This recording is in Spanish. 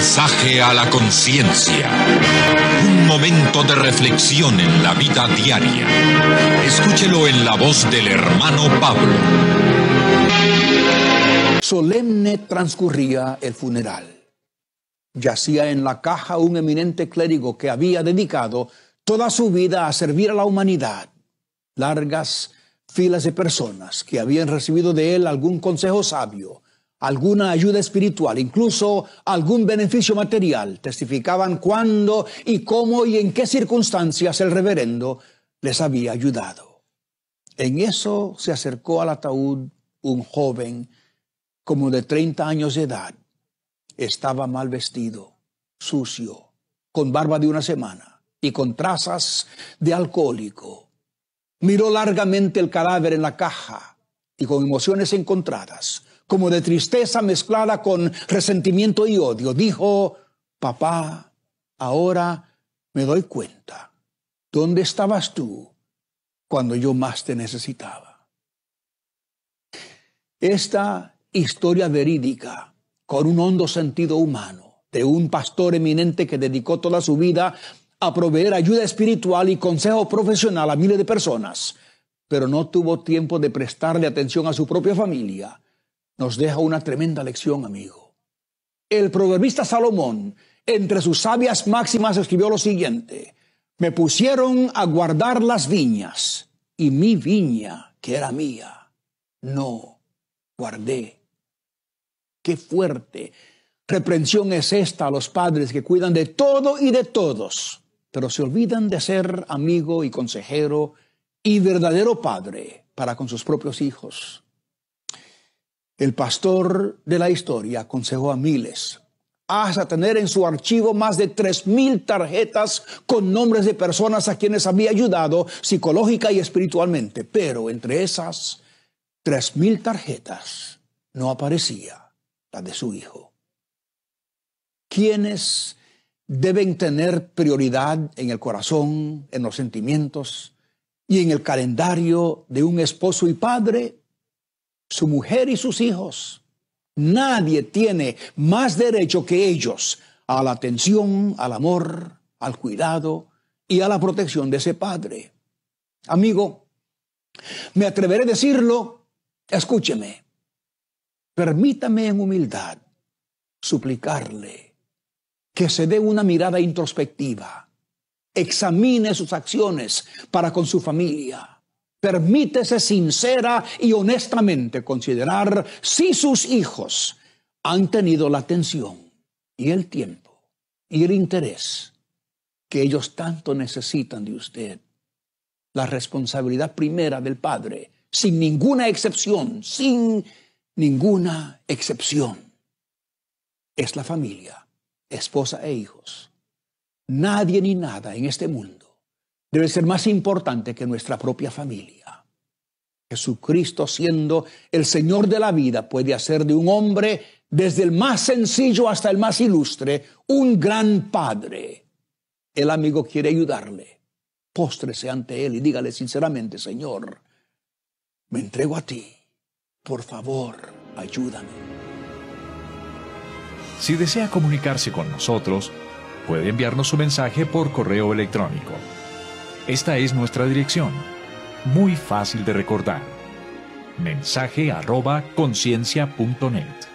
mensaje a la conciencia. Un momento de reflexión en la vida diaria. Escúchelo en la voz del hermano Pablo. Solemne transcurría el funeral. Yacía en la caja un eminente clérigo que había dedicado toda su vida a servir a la humanidad. Largas filas de personas que habían recibido de él algún consejo sabio alguna ayuda espiritual, incluso algún beneficio material. Testificaban cuándo y cómo y en qué circunstancias el reverendo les había ayudado. En eso se acercó al ataúd un joven como de 30 años de edad. Estaba mal vestido, sucio, con barba de una semana y con trazas de alcohólico. Miró largamente el cadáver en la caja y con emociones encontradas como de tristeza mezclada con resentimiento y odio. Dijo, papá, ahora me doy cuenta, ¿dónde estabas tú cuando yo más te necesitaba? Esta historia verídica, con un hondo sentido humano, de un pastor eminente que dedicó toda su vida a proveer ayuda espiritual y consejo profesional a miles de personas, pero no tuvo tiempo de prestarle atención a su propia familia, nos deja una tremenda lección, amigo. El proverbista Salomón, entre sus sabias máximas, escribió lo siguiente, me pusieron a guardar las viñas y mi viña, que era mía, no guardé. Qué fuerte reprensión es esta a los padres que cuidan de todo y de todos, pero se olvidan de ser amigo y consejero y verdadero padre para con sus propios hijos. El pastor de la historia aconsejó a miles hasta tener en su archivo más de 3.000 tarjetas con nombres de personas a quienes había ayudado psicológica y espiritualmente. Pero entre esas 3.000 tarjetas no aparecía la de su hijo. ¿Quiénes deben tener prioridad en el corazón, en los sentimientos y en el calendario de un esposo y padre? su mujer y sus hijos. Nadie tiene más derecho que ellos a la atención, al amor, al cuidado y a la protección de ese padre. Amigo, me atreveré a decirlo, escúcheme, permítame en humildad suplicarle que se dé una mirada introspectiva, examine sus acciones para con su familia Permítese sincera y honestamente considerar si sus hijos han tenido la atención y el tiempo y el interés que ellos tanto necesitan de usted. La responsabilidad primera del padre, sin ninguna excepción, sin ninguna excepción, es la familia, esposa e hijos. Nadie ni nada en este mundo debe ser más importante que nuestra propia familia. Jesucristo siendo el Señor de la vida puede hacer de un hombre, desde el más sencillo hasta el más ilustre, un gran padre. El amigo quiere ayudarle. Póstrese ante él y dígale sinceramente, Señor, me entrego a ti. Por favor, ayúdame. Si desea comunicarse con nosotros, puede enviarnos su mensaje por correo electrónico esta es nuestra dirección. Muy fácil de recordar. Mensaje arroba conciencia.net.